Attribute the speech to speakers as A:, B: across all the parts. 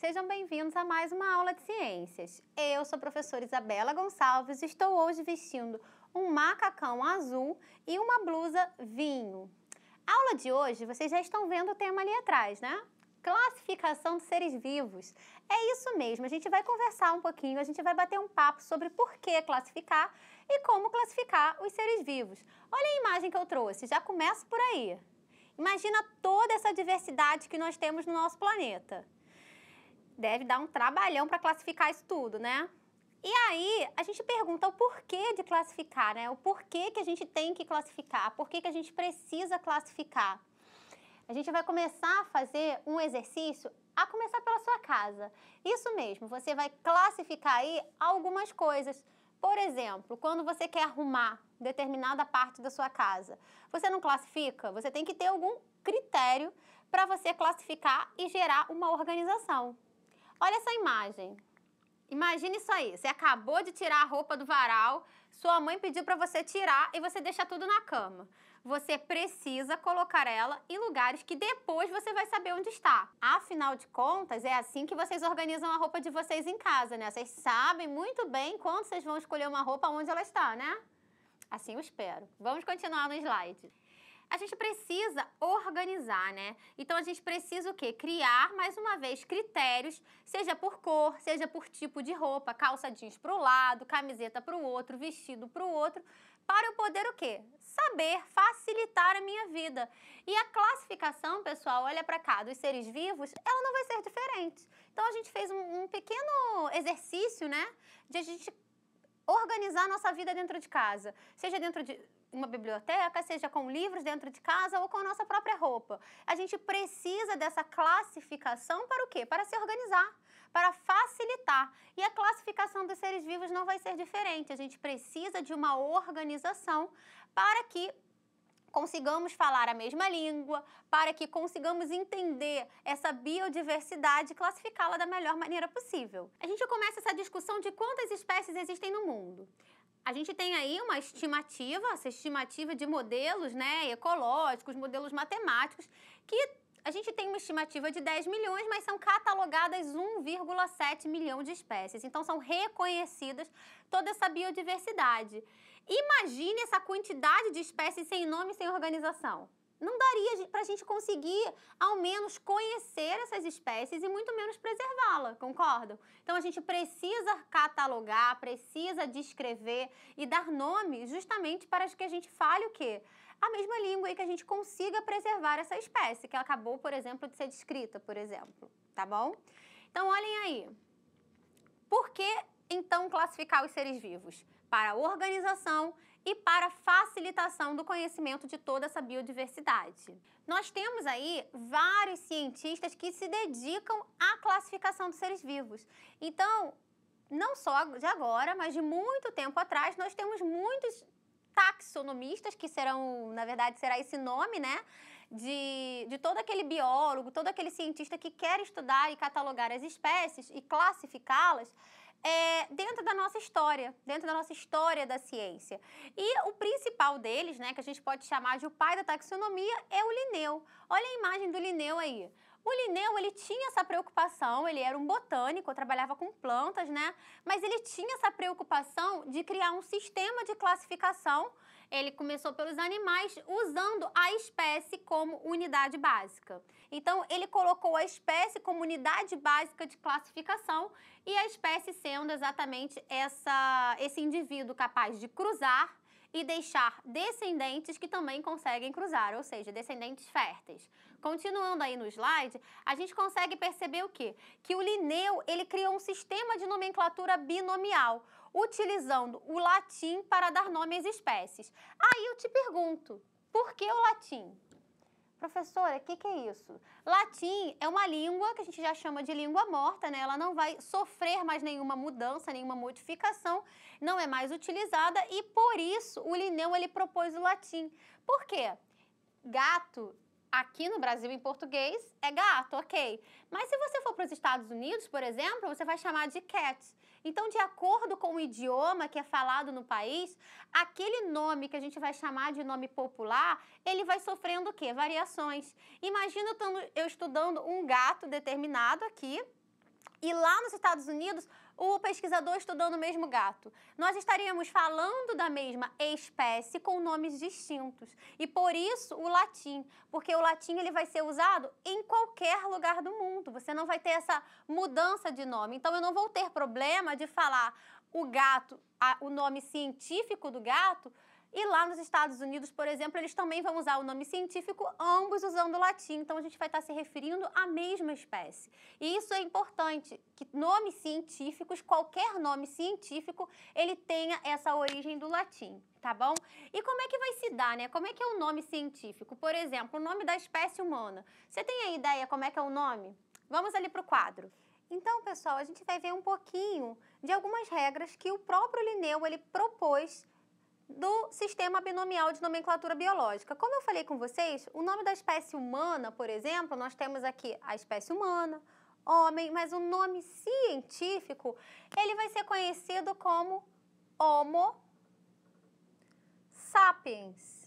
A: Sejam bem-vindos a mais uma aula de ciências. Eu sou a professora Isabela Gonçalves e estou hoje vestindo um macacão azul e uma blusa vinho. A aula de hoje, vocês já estão vendo o tema ali atrás, né? Classificação de seres vivos. É isso mesmo, a gente vai conversar um pouquinho, a gente vai bater um papo sobre por que classificar e como classificar os seres vivos. Olha a imagem que eu trouxe, já começo por aí. Imagina toda essa diversidade que nós temos no nosso planeta deve dar um trabalhão para classificar isso tudo, né? E aí, a gente pergunta o porquê de classificar, né? O porquê que a gente tem que classificar, por que a gente precisa classificar. A gente vai começar a fazer um exercício a começar pela sua casa. Isso mesmo, você vai classificar aí algumas coisas. Por exemplo, quando você quer arrumar determinada parte da sua casa, você não classifica? Você tem que ter algum critério para você classificar e gerar uma organização. Olha essa imagem. Imagine isso aí. Você acabou de tirar a roupa do varal, sua mãe pediu para você tirar e você deixa tudo na cama. Você precisa colocar ela em lugares que depois você vai saber onde está. Afinal de contas, é assim que vocês organizam a roupa de vocês em casa, né? Vocês sabem muito bem quando vocês vão escolher uma roupa onde ela está, né? Assim eu espero. Vamos continuar no slide a gente precisa organizar, né? Então a gente precisa o quê? Criar, mais uma vez, critérios, seja por cor, seja por tipo de roupa, calça jeans para o lado, camiseta para o outro, vestido para o outro, para eu poder o quê? Saber facilitar a minha vida. E a classificação, pessoal, olha para cá, dos seres vivos, ela não vai ser diferente. Então a gente fez um, um pequeno exercício, né? De a gente organizar a nossa vida dentro de casa, seja dentro de uma biblioteca, seja com livros dentro de casa ou com a nossa própria roupa. A gente precisa dessa classificação para o quê? Para se organizar, para facilitar. E a classificação dos seres vivos não vai ser diferente. A gente precisa de uma organização para que consigamos falar a mesma língua, para que consigamos entender essa biodiversidade e classificá-la da melhor maneira possível. A gente começa essa discussão de quantas espécies existem no mundo. A gente tem aí uma estimativa, essa estimativa de modelos né, ecológicos, modelos matemáticos, que a gente tem uma estimativa de 10 milhões, mas são catalogadas 1,7 milhão de espécies. Então são reconhecidas toda essa biodiversidade. Imagine essa quantidade de espécies sem nome, sem organização não daria para a gente conseguir, ao menos, conhecer essas espécies e muito menos preservá-la, concordam? Então a gente precisa catalogar, precisa descrever e dar nome justamente para que a gente fale o quê? A mesma língua e que a gente consiga preservar essa espécie, que acabou, por exemplo, de ser descrita, por exemplo, tá bom? Então olhem aí, por que então classificar os seres vivos? Para organização e para facilitação do conhecimento de toda essa biodiversidade. Nós temos aí vários cientistas que se dedicam à classificação dos seres vivos. Então, não só de agora, mas de muito tempo atrás, nós temos muitos taxonomistas, que serão, na verdade, será esse nome, né? De, de todo aquele biólogo, todo aquele cientista que quer estudar e catalogar as espécies e classificá-las, é, dentro da nossa história, dentro da nossa história da ciência. E o principal deles, né, que a gente pode chamar de o pai da taxonomia, é o Linneu. Olha a imagem do Linneu aí. O Linneu, ele tinha essa preocupação, ele era um botânico, trabalhava com plantas, né? Mas ele tinha essa preocupação de criar um sistema de classificação ele começou pelos animais usando a espécie como unidade básica. Então, ele colocou a espécie como unidade básica de classificação e a espécie sendo exatamente essa, esse indivíduo capaz de cruzar e deixar descendentes que também conseguem cruzar, ou seja, descendentes férteis. Continuando aí no slide, a gente consegue perceber o quê? Que o Linneu, ele criou um sistema de nomenclatura binomial, utilizando o latim para dar nome às espécies. Aí eu te pergunto, por que o latim? Professora, o que, que, é isso? Latim é uma língua que a gente já chama de língua morta, né? Ela não vai sofrer mais nenhuma mudança, nenhuma modificação, não é mais utilizada e por isso o Linneu ele propôs o latim. Por quê? Gato aqui no Brasil em português é gato, ok? Mas se você for para os Estados Unidos, por exemplo, você vai chamar de cat. Então, de acordo com o idioma que é falado no país, aquele nome que a gente vai chamar de nome popular, ele vai sofrendo o quê? Variações. Imagina eu estudando um gato determinado aqui, e lá nos Estados Unidos, o pesquisador estudando o mesmo gato. Nós estaríamos falando da mesma espécie com nomes distintos. E por isso o latim, porque o latim ele vai ser usado em qualquer lugar do mundo. Você não vai ter essa mudança de nome. Então eu não vou ter problema de falar o gato, a, o nome científico do gato e lá nos Estados Unidos, por exemplo, eles também vão usar o nome científico, ambos usando o latim. Então a gente vai estar se referindo à mesma espécie. E isso é importante, que nomes científicos, qualquer nome científico, ele tenha essa origem do latim, tá bom? E como é que vai se dar, né? Como é que é o nome científico? Por exemplo, o nome da espécie humana. Você tem a ideia como é que é o nome? Vamos ali para o quadro. Então, pessoal, a gente vai ver um pouquinho de algumas regras que o próprio Linneu ele propôs do sistema binomial de nomenclatura biológica. Como eu falei com vocês, o nome da espécie humana, por exemplo, nós temos aqui a espécie humana, homem, mas o nome científico, ele vai ser conhecido como Homo sapiens.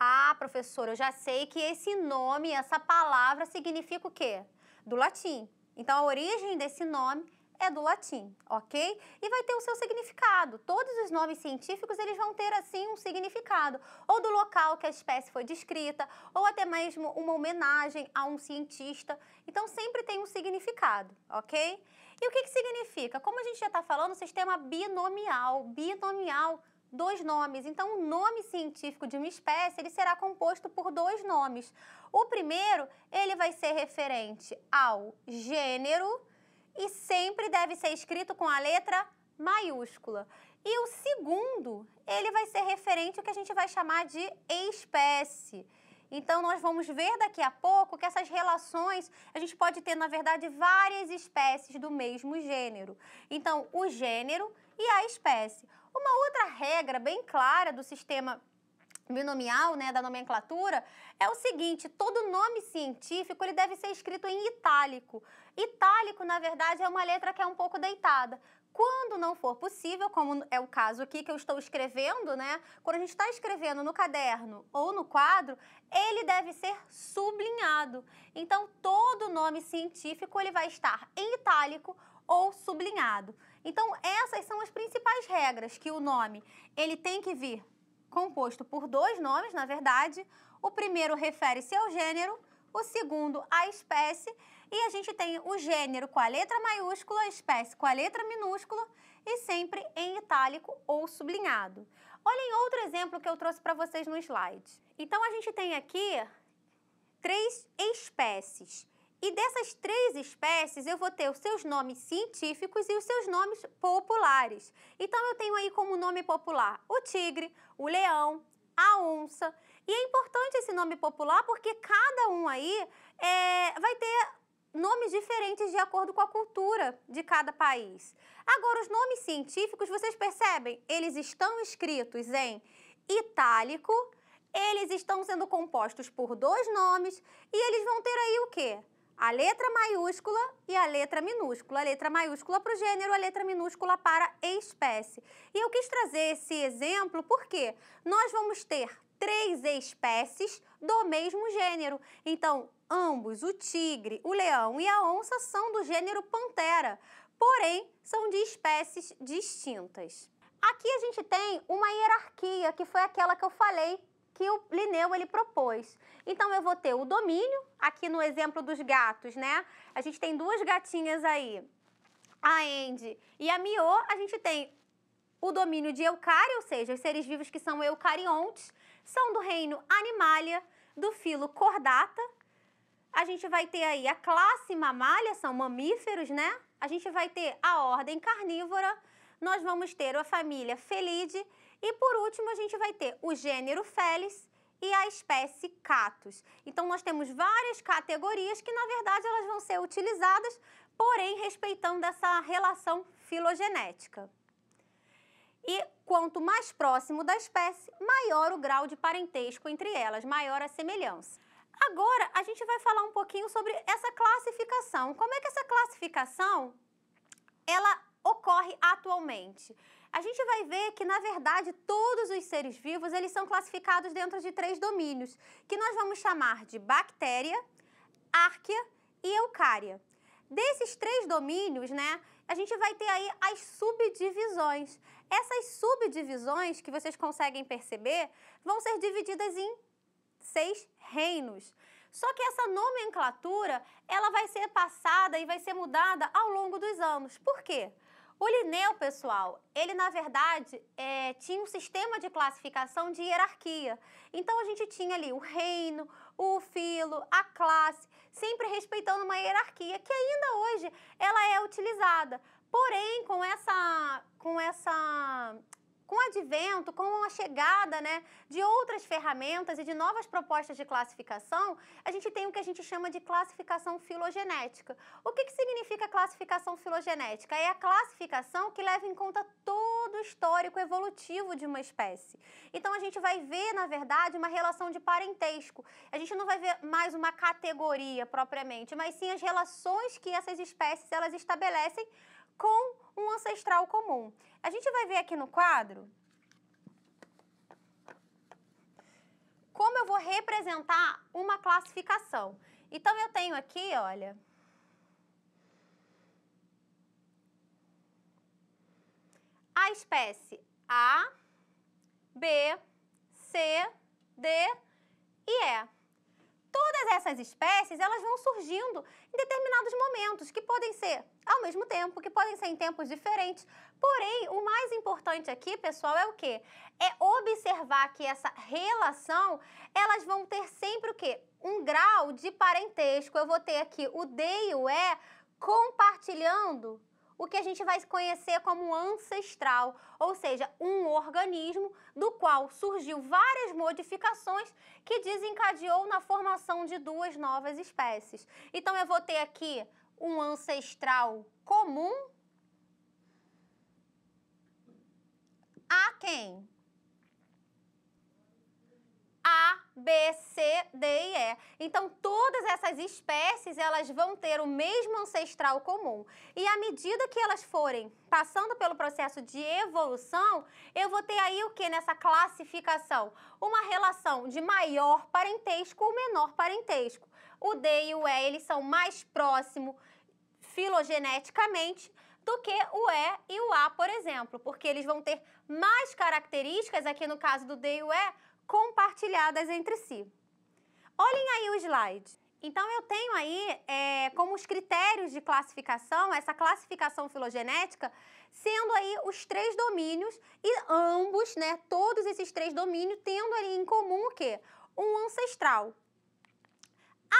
A: Ah, professor, eu já sei que esse nome, essa palavra significa o quê? Do latim. Então, a origem desse nome é do latim, ok? E vai ter o seu significado. Todos os nomes científicos eles vão ter assim um significado, ou do local que a espécie foi descrita, ou até mesmo uma homenagem a um cientista. Então sempre tem um significado, ok? E o que, que significa? Como a gente já está falando, sistema binomial, binomial dois nomes. Então, o nome científico de uma espécie ele será composto por dois nomes. O primeiro ele vai ser referente ao gênero e sempre deve ser escrito com a letra maiúscula. E o segundo, ele vai ser referente ao que a gente vai chamar de espécie. Então, nós vamos ver daqui a pouco que essas relações, a gente pode ter, na verdade, várias espécies do mesmo gênero. Então, o gênero e a espécie. Uma outra regra bem clara do sistema binomial, né, da nomenclatura, é o seguinte, todo nome científico ele deve ser escrito em itálico. Itálico, na verdade, é uma letra que é um pouco deitada. Quando não for possível, como é o caso aqui que eu estou escrevendo, né? Quando a gente está escrevendo no caderno ou no quadro, ele deve ser sublinhado. Então, todo nome científico ele vai estar em itálico ou sublinhado. Então, essas são as principais regras que o nome ele tem que vir composto por dois nomes, na verdade. O primeiro refere-se ao gênero, o segundo à espécie, e a gente tem o gênero com a letra maiúscula, a espécie com a letra minúscula e sempre em itálico ou sublinhado. Olhem outro exemplo que eu trouxe para vocês no slide. Então a gente tem aqui três espécies. E dessas três espécies, eu vou ter os seus nomes científicos e os seus nomes populares. Então, eu tenho aí como nome popular o tigre, o leão, a onça. E é importante esse nome popular porque cada um aí é, vai ter nomes diferentes de acordo com a cultura de cada país. Agora, os nomes científicos, vocês percebem? Eles estão escritos em itálico, eles estão sendo compostos por dois nomes e eles vão ter aí o quê? a letra maiúscula e a letra minúscula. A letra maiúscula para o gênero, a letra minúscula para espécie. E eu quis trazer esse exemplo porque nós vamos ter três espécies do mesmo gênero. Então, ambos, o tigre, o leão e a onça, são do gênero Pantera, porém, são de espécies distintas. Aqui a gente tem uma hierarquia, que foi aquela que eu falei que o Linneu ele propôs. Então eu vou ter o domínio, aqui no exemplo dos gatos, né? A gente tem duas gatinhas aí, a Andy e a Mio, a gente tem o domínio de Eucari, ou seja, os seres vivos que são eucariontes, são do reino Animalia, do filo cordata. A gente vai ter aí a classe mamalia, são mamíferos, né? A gente vai ter a ordem carnívora, nós vamos ter a família Felide e por último, a gente vai ter o gênero Felis e a espécie Catus. Então, nós temos várias categorias que, na verdade, elas vão ser utilizadas, porém respeitando essa relação filogenética. E quanto mais próximo da espécie, maior o grau de parentesco entre elas, maior a semelhança. Agora, a gente vai falar um pouquinho sobre essa classificação. Como é que essa classificação ela ocorre atualmente? a gente vai ver que, na verdade, todos os seres vivos eles são classificados dentro de três domínios, que nós vamos chamar de bactéria, árquea e eucária. Desses três domínios, né, a gente vai ter aí as subdivisões. Essas subdivisões que vocês conseguem perceber vão ser divididas em seis reinos. Só que essa nomenclatura, ela vai ser passada e vai ser mudada ao longo dos anos. Por quê? O Linneu, pessoal, ele na verdade é, tinha um sistema de classificação de hierarquia. Então a gente tinha ali o reino, o filo, a classe, sempre respeitando uma hierarquia que ainda hoje ela é utilizada. Porém, com essa, com essa com o advento, com a chegada né, de outras ferramentas e de novas propostas de classificação, a gente tem o que a gente chama de classificação filogenética. O que, que significa classificação filogenética? É a classificação que leva em conta todo o histórico evolutivo de uma espécie. Então a gente vai ver, na verdade, uma relação de parentesco. A gente não vai ver mais uma categoria propriamente, mas sim as relações que essas espécies elas estabelecem com um ancestral comum. A gente vai ver aqui no quadro como eu vou representar uma classificação. Então, eu tenho aqui, olha, a espécie A, B, C, D e E. Todas essas espécies, elas vão surgindo em determinados momentos, que podem ser ao mesmo tempo, que podem ser em tempos diferentes, Porém, o mais importante aqui, pessoal, é o quê? É observar que essa relação, elas vão ter sempre o quê? Um grau de parentesco. Eu vou ter aqui o D e o E é compartilhando o que a gente vai conhecer como ancestral, ou seja, um organismo do qual surgiu várias modificações que desencadeou na formação de duas novas espécies. Então eu vou ter aqui um ancestral comum quem? A, B, C, D e E. Então, todas essas espécies, elas vão ter o mesmo ancestral comum. E à medida que elas forem passando pelo processo de evolução, eu vou ter aí o que nessa classificação? Uma relação de maior parentesco ou menor parentesco. O D e o E, eles são mais próximos filogeneticamente, do que o E é e o a, por exemplo, porque eles vão ter mais características, aqui no caso do D e o E é, compartilhadas entre si. Olhem aí o slide. Então, eu tenho aí é, como os critérios de classificação, essa classificação filogenética, sendo aí os três domínios e ambos, né, todos esses três domínios, tendo ali em comum o quê? Um ancestral.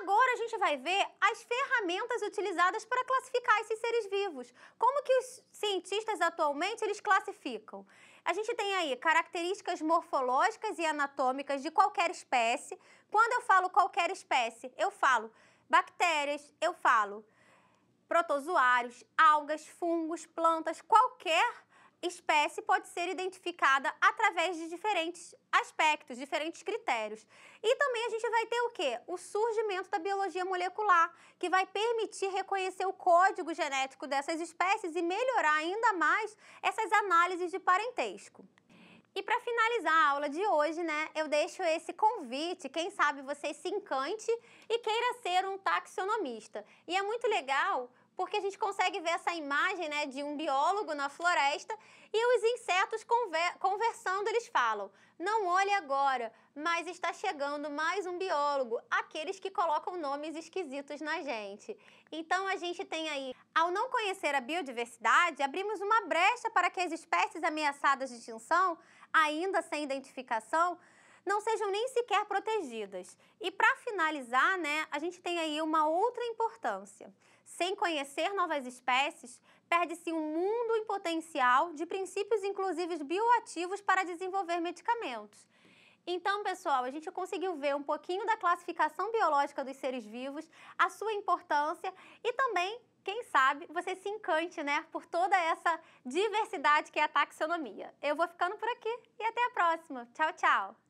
A: Agora a gente vai ver as ferramentas utilizadas para classificar esses seres vivos. Como que os cientistas atualmente eles classificam? A gente tem aí características morfológicas e anatômicas de qualquer espécie. Quando eu falo qualquer espécie, eu falo bactérias, eu falo protozoários, algas, fungos, plantas, qualquer espécie pode ser identificada através de diferentes aspectos, diferentes critérios. E também a gente vai ter o quê? O surgimento da biologia molecular, que vai permitir reconhecer o código genético dessas espécies e melhorar ainda mais essas análises de parentesco. E para finalizar a aula de hoje, né, eu deixo esse convite, quem sabe você se encante e queira ser um taxonomista. E é muito legal porque a gente consegue ver essa imagem né, de um biólogo na floresta e os insetos conver conversando, eles falam: não olhe agora, mas está chegando mais um biólogo, aqueles que colocam nomes esquisitos na gente. Então a gente tem aí, ao não conhecer a biodiversidade, abrimos uma brecha para que as espécies ameaçadas de extinção, ainda sem identificação, não sejam nem sequer protegidas. E para finalizar, né, a gente tem aí uma outra importância. Sem conhecer novas espécies, perde-se um mundo em potencial de princípios, inclusive bioativos, para desenvolver medicamentos. Então, pessoal, a gente conseguiu ver um pouquinho da classificação biológica dos seres vivos, a sua importância e também, quem sabe, você se encante, né, por toda essa diversidade que é a taxonomia. Eu vou ficando por aqui e até a próxima. Tchau, tchau!